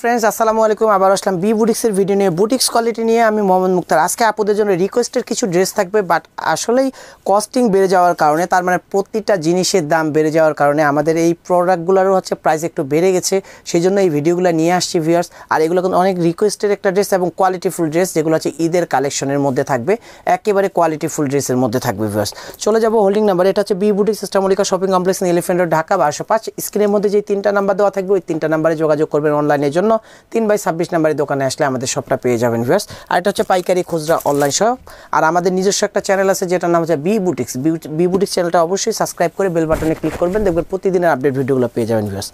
friends আসসালামু আলাইকুম আবার আসলাম বি বুটিক্সের ভিডিও নিয়ে বুটিক্স কোয়ালিটি নিয়ে আমি মোহাম্মদ মুক্তার আজকে আপনাদের জন্য রিকোয়েস্টের কিছু ড্রেস থাকবে বাট আসলেই কস্টিং বেড়ে যাওয়ার কারণে তার মানে প্রতিটা জিনিসের দাম বেড়ে যাওয়ার কারণে আমাদের এই প্রোডাক্টগুলোরও হচ্ছে প্রাইস একটু বেড়ে গেছে সেই জন্য এই ভিডিওগুলো নিয়ে আসছি ভিউয়ার্স আর এগুলো কিন্তু অনেক রিকোয়েস্টের একটা ড্রেস এবং কোয়ালিটিফুল ড্রেস যেগুলো হচ্ছে ঈদের কালেকশনের মধ্যে থাকবে একেবারে কোয়ালিটিফুল ড্রেসের মধ্যে থাকবে ভিউয়ার্স চলে যাবো হোল্ডিং নাম্বার এটা হচ্ছে বি বুটিক্স ইস্টামলিকা শপিং কমপ্লেক্স ইলিফেন্ট ঢাকা বারোশো পাঁচ স্ক্রিনের মধ্যে যে তিনটা নাম্বার দেওয়া থাকবে ওই তিনটা নাম্বারে যোগাযোগ করবেন অনলাইনে জন্য তিন বাই ছাব্বিশ নাম্বারে দোকানে আসলে আমাদের সবটা পেয়ে যাবেন ভিউস আর এটা হচ্ছে পাইকারি খুচরা অনলাইন শপ আর আমাদের নিজস্ব একটা চ্যানেল আছে যেটার নাম হচ্ছে বি বুটিক্স বি বুটিক্স চ্যানেলটা অবশ্যই সাবস্ক্রাইব করে বেল বাটনে ক্লিক করবেন দেখবেন প্রতিদিনের আপডেট ভিডিওগুলো পেয়ে যাবেন ভিউস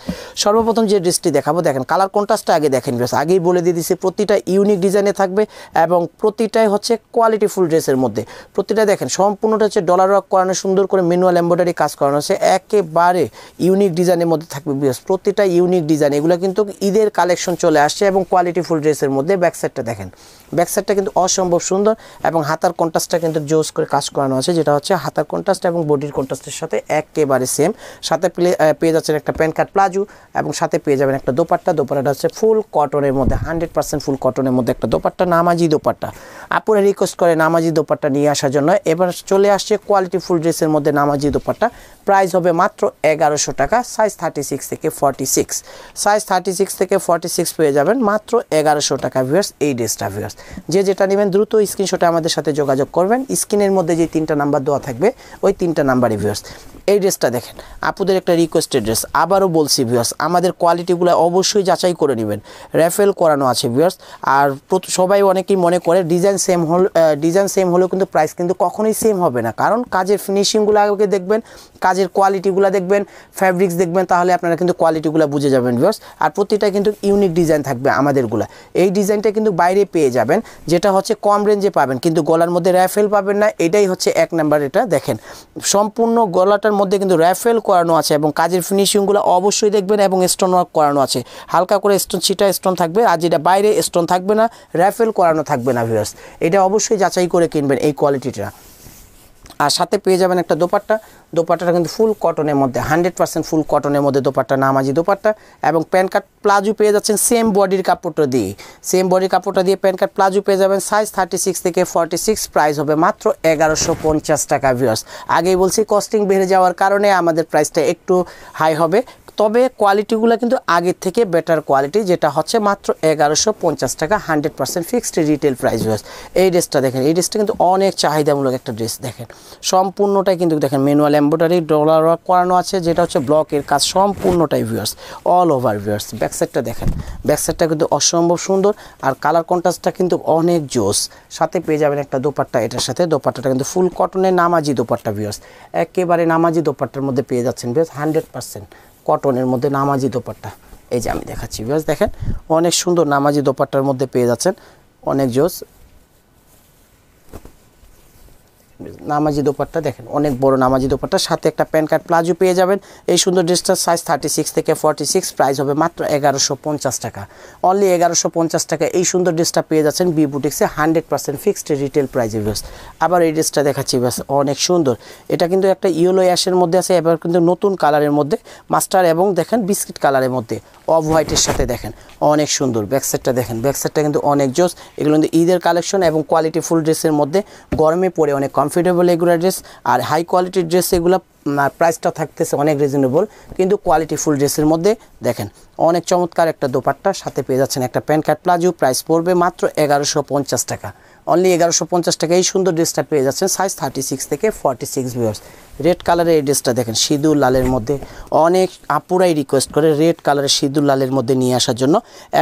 সর্বপ্রথম যে ড্রেসটি দেখাবো দেখেন কালার কন্ট্রাস্টটা আগে দেখেন ভিউস আগেই বলে দিয়ে দিচ্ছি প্রতিটা ইউনিক ডিজাইনে থাকবে এবং প্রতিটাই হচ্ছে কোয়ালিটি ফুল ড্রেসের মধ্যে প্রতিটা দেখেন সম্পূর্ণটা হচ্ছে ডলার ওয়ার্ক করানো সুন্দর করে ম্যানুয়াল এম্ব্রয়ডারি কাজ করানো হচ্ছে একেবারে ইউনিক ডিজাইনের মধ্যে থাকবে ভিউস প্রতিটা ইউনিক ডিজাইন এগুলো কিন্তু ঈদের কাজ কালেকশন চলে আসছে এবং কোয়ালিটি ফুল ড্রেসের মধ্যে ব্যাকসাইডটা দেখেন ব্যাকসাইডটা কিন্তু অসম্ভব সুন্দর এবং হাতার কন্ট্রাস্টটা কিন্তু জোস করে কাজ করানো আছে যেটা হচ্ছে হাতার কন্ট্রাস্ট এবং বডির কন্ট্রাস্টের সাথে একেবারে সেম সাথে পেয়ে যাচ্ছেন একটা প্যান্ট কাট প্লাজু এবং সাথে পেয়ে যাবেন একটা দোপাট্টা দোপাট্টা হচ্ছে ফুল কটনের মধ্যে হান্ড্রেড পার্সেন্ট ফুল কটনের মধ্যে একটা দোপাট্টা নামাজি দোপাট্টা আপুরা রিকোয়েস্ট করে নামাজি দোপাট্টা নিয়ে আসার জন্য এবার চলে আসছে কোয়ালিটি ফুল ড্রেসের মধ্যে নামাজি দোপাট্টা প্রাইস হবে মাত্র এগারোশো টাকা সাইজ থার্টি সিক্স থেকে forty six size thirty six থেকে ফর্টি সিক্স পেয়ে যাবেন মাত্র এগারোশো টাকা ভিউয়ার্স এই ড্রেসটা ভিউয়ার্স যে যেটা নেবেন দ্রুত স্ক্রিনশটে আমাদের সাথে যোগাযোগ করবেন স্ক্রিনের মধ্যে যে তিনটা নাম্বার দেওয়া থাকবে ওই তিনটা নাম্বারই ভিউয়ার্স এই ড্রেসটা দেখেন আপুদের একটা রিকোয়েস্টেড ড্রেস আবারও বলছি ভিউয়ার্স আমাদের কোয়ালিটিগুলো অবশ্যই যাচাই করে নেবেন র্যাফেল করানো আছে ভিউয়ার্স আর সবাই অনেকেই মনে করে ডিজাইন সেম হল ডিজাইন সেম হলেও কিন্তু প্রাইস কিন্তু কখনোই সেম হবে না কারণ কাজের ফিনিশিংগুলো আগে দেখবেন কাজের কোয়ালিটিগুলো দেখবেন ফ্যাব্রিক্স দেখবেন তাহলে আপনারা কিন্তু কোয়ালিটিগুলো বুঝে যাবেন ভিউয়ার্স আর প্রতিটা কিন্তু ইউনিক ডিজাইন থাকবে আমাদেরগুলো এই ডিজাইনটা কিন্তু বাইরে পেয়ে যাবেন যেটা হচ্ছে কম রেঞ্জে পাবেন কিন্তু গলার মধ্যে র্যাফেল পাবেন না এটাই হচ্ছে এক নাম্বার এটা দেখেন সম্পূর্ণ গলাটার এটার মধ্যে কিন্তু র্যাফেল করানো আছে এবং কাজের ফিনিশিংগুলো অবশ্যই দেখবেন এবং স্টোন ওয়ার্ক করানো আছে হালকা করে স্টোন ছিটা স্টোন থাকবে আর যেটা বাইরে স্টোন থাকবে না র্যাফেল করানো থাকবে না ভিউয়ার্স এটা অবশ্যই যাচাই করে কিনবেন এই কোয়ালিটিটা আর সাথে পেয়ে যাবেন একটা দোপাট্টা দোপাট্টাটা কিন্তু ফুল কটনের মধ্যে হান্ড্রেড পার্সেন্ট ফুল কটনের মধ্যে দোপাট্টা নামাজি দোপাট্টা এবং প্যান কার্ড প্লাজো পেয়ে যাচ্ছেন সেম বডির কাপড়টা দিয়ে সেম বডির কাপড়টা দিয়ে প্যান কার্ড প্লাজো পেয়ে যাবেন সাইজ থার্টি সিক্স থেকে ফর্টি সিক্স প্রাইস হবে মাত্র এগারোশো পঞ্চাশ টাকা ভিওস আগেই বলছি কস্টিং বেড়ে যাওয়ার কারণে আমাদের প্রাইসটা একটু হাই হবে তবে কোয়ালিটিগুলো কিন্তু আগের থেকে বেটার কোয়ালিটি যেটা হচ্ছে মাত্র এগারোশো পঞ্চাশ টাকা hundred percent fixed retail price wise এই ড্রেসটা দেখেন এই ড্রেসটা কিন্তু অনেক চাহিদামূলক একটা ড্রেস দেখেন সম্পূর্ণটাই কিন্তু দেখেন ম্যানুয়াল এম্ব্রয়ডারি ডলার ওয়ার্ক করানো আছে যেটা হচ্ছে ব্লকের কাজ সম্পূর্ণটাই ভিউয়ার্স অল ওভার ভিউয়ার্স ব্যাকসাইডটা দেখেন ব্যাকসাইডটা কিন্তু অসম্ভব সুন্দর আর কালার কন্ট্রাস্টটা কিন্তু অনেক জোস সাথে পেয়ে যাবেন একটা দোপাট্টা এটার সাথে দোপাট্টাটা কিন্তু ফুল কটনের নামাজি দোপাট্টা ভিউয়ার্স একেবারে নামাজি দোপাট্টার মধ্যে পেয়ে যাচ্ছেন ভিউয়ার্স হান্ড্রেড পার্সেন্ট কটনের মধ্যে নামাজি দোপাট্টা এই যে আমি দেখাচ্ছি বিকজ দেখেন অনেক সুন্দর নামাজি দোপাট্টার মধ্যে পেয়ে যাচ্ছেন অনেক জোস নামাজি দোপারটা দেখেন অনেক বড় নামাজি দোপারটা সাথে একটা প্যান কার্ড প্লাজো পেয়ে যাবেন এই সুন্দর ড্রেসটার সাইজ থার্টি সিক্স থেকে ফর্টি সিক্স প্রাইস হবে মাত্র এগারোশো পঞ্চাশ টাকা অনলি এগারোশো পঞ্চাশ টাকা এই সুন্দর ড্রেসটা পেয়ে যাচ্ছেন বি বুটিক্সে হান্ড্রেড পার্সেন্ট ফিক্সড রিটেল প্রাইজে বেস আবার এই ড্রেসটা দেখাচ্ছি ব্যাস অনেক সুন্দর এটা কিন্তু একটা ইয়েলো অ্যাশের মধ্যে আছে এবার কিন্তু নতুন কালারের মধ্যে মাস্টার এবং দেখেন বিস্কিট কালারের মধ্যে অফ হোয়াইটের সাথে দেখেন অনেক সুন্দর ব্যাকসাইডটা দেখেন ব্যাকসাইডটা কিন্তু অনেক জোস এগুলো কিন্তু ঈদের কালেকশন এবং কোয়ালিটি ফুল ড্রেসের মধ্যে গরমে পড়ে অনেক কম কমফর্টেবল এগুলো ড্রেস আর হাই কোয়ালিটির ড্রেস এগুলো প্রাইসটা থাকতেছে অনেক রিজনেবল কিন্তু কোয়ালিটি ফুল ড্রেসের মধ্যে দেখেন অনেক চমৎকার একটা দোপাট্টা সাথে পেয়ে যাচ্ছেন একটা প্যান্ট কাট প্লাজো প্রাইস পড়বে মাত্র এগারোশো টাকা অনলি এগারোশো পঞ্চাশ টাকা এই সুন্দর ড্রেসটা পেয়ে যাচ্ছেন সাইজ থার্টি সিক্স থেকে ফর্টি সিক্স ভিউয়ার্স রেড কালারের এই ড্রেসটা দেখেন সিঁদুর লালের মধ্যে অনেক আপুরাই রিকোয়েস্ট করে রেড কালারের সিঁদুর লালের মধ্যে নিয়ে আসার জন্য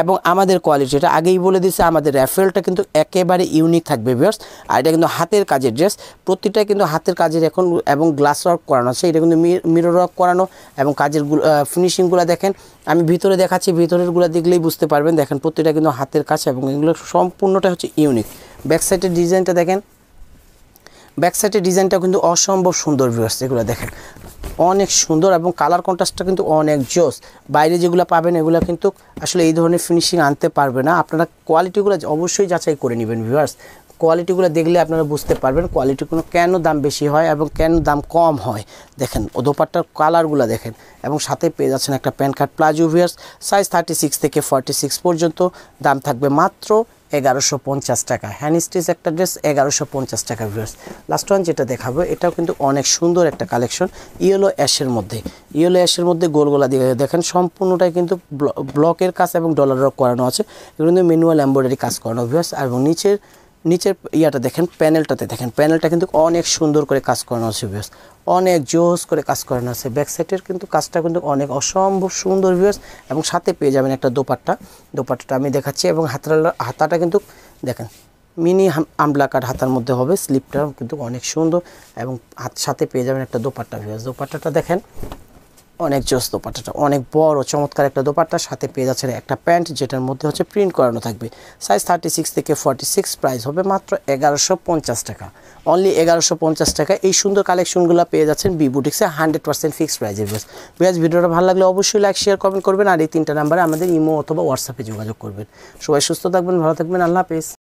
এবং আমাদের কোয়ালিটিটা আগেই বলে দিচ্ছে আমাদের র্যাফেলটা কিন্তু একেবারে ইউনিক থাকবে বিয়ার্স আর এটা কিন্তু হাতের কাজের ড্রেস প্রতিটা কিন্তু হাতের কাজের এখন এবং গ্লাস ওয়ার্ক করানো আছে এটা কিন্তু মিরর ওয়ার্ক করানো এবং কাজের ফিনিশিংগুলো দেখেন আমি ভিতরে দেখাচ্ছি ভিতরেরগুলো দেখলেই বুঝতে পারবেন দেখেন প্রতিটা কিন্তু হাতের কাছে এবং এগুলো সম্পূর্ণটা হচ্ছে ইউনিক ব্যাক সাইডের ডিজাইনটা দেখেন ব্যাক সাইডের ডিজাইনটা কিন্তু অসম্ভব সুন্দর ভিউয়ার্স এগুলো দেখেন অনেক সুন্দর এবং কালার কন্ট্রাস্টটা কিন্তু অনেক জোস বাইরে যেগুলো পাবেন এগুলো কিন্তু আসলে এই ধরনের ফিনিশিং আনতে পারবে না আপনারা কোয়ালিটিগুলো অবশ্যই যাচাই করে নেবেন ভিউয়ার্স কোয়ালিটিগুলো দেখলে আপনারা বুঝতে পারবেন কোয়ালিটিগুলো কেন দাম বেশি হয় এবং কেন দাম কম হয় দেখেন ও দোপাট্টার কালারগুলো দেখেন এবং সাথে পেয়ে যাচ্ছেন একটা pan card palazzo viewers size thirty six থেকে ফর্টি সিক্স পর্যন্ত দাম থাকবে মাত্র এগারোশো পঞ্চাশ টাকা হ্যান্ড স্টিচ একটা ড্রেস এগারোশো পঞ্চাশ টাকা ভিউর্স লাস্ট ওয়ান যেটা দেখাবো এটাও কিন্তু অনেক সুন্দর একটা কালেকশন ইয়েলো অ্যাশের মধ্যে ইয়েলো অ্যাশের মধ্যে গোলগোলা দিয়ে দেখেন সম্পূর্ণটাই কিন্তু ব্লকের কাজ এবং ডলার রক করানো আছে এগুলো কিন্তু ম্যানুয়াল এম্ব্রয়ডারি কাজ করানো ভিউর্স এবং নিচের নিচের ইয়াটা দেখেন প্যানেলটাতে দেখেন প্যানেলটা কিন্তু অনেক সুন্দর করে কাজ করানো আছে ভিউস অনেক জোস করে কাজ করানো আছে ব্যাক সাইডের কিন্তু কাজটা কিন্তু অনেক অসম্ভব সুন্দর ভিউস এবং সাথে পেয়ে যাবেন একটা দোপাট্টা দোপাট্টাটা আমি দেখাচ্ছি এবং হাতাল হাতাটা কিন্তু দেখেন মিনি আমলাকার হাতার মধ্যে হবে স্লিপটা কিন্তু অনেক সুন্দর এবং হাত সাথে পেয়ে যাবেন একটা দোপাট্টা ভিউস দোপাট্টাটা দেখেন অনেক জোস দোপাট্টাটা অনেক বড় চমৎকার একটা দোপাট্টার সাথে পেয়ে যাচ্ছে একটা প্যান্ট যেটার মধ্যে হচ্ছে প্রিন্ট করানো থাকবে সাইজ থার্টি সিক্স থেকে ফর্টি সিক্স প্রাইস হবে মাত্র এগারোশো পঞ্চাশ টাকা অনলি এগারোশো পঞ্চাশ টাকা এই সুন্দর কালেকশনগুলো পেয়ে যাচ্ছেন বি বুটিক্সে হান্ড্রেড পার্সেন্ট ফিক্সড প্রাইজের বেশ ভিডিওটা ভালো লাগলে অবশ্যই লাইক শেয়ার কমেন্ট করবেন আর এই তিনটা নাম্বারে আমাদের ইমো অথবা হোয়াটসঅ্যাপে যোগাযোগ করবেন সবাই সুস্থ থাকবেন ভালো থাকবেন আল্লাহ হাফেজ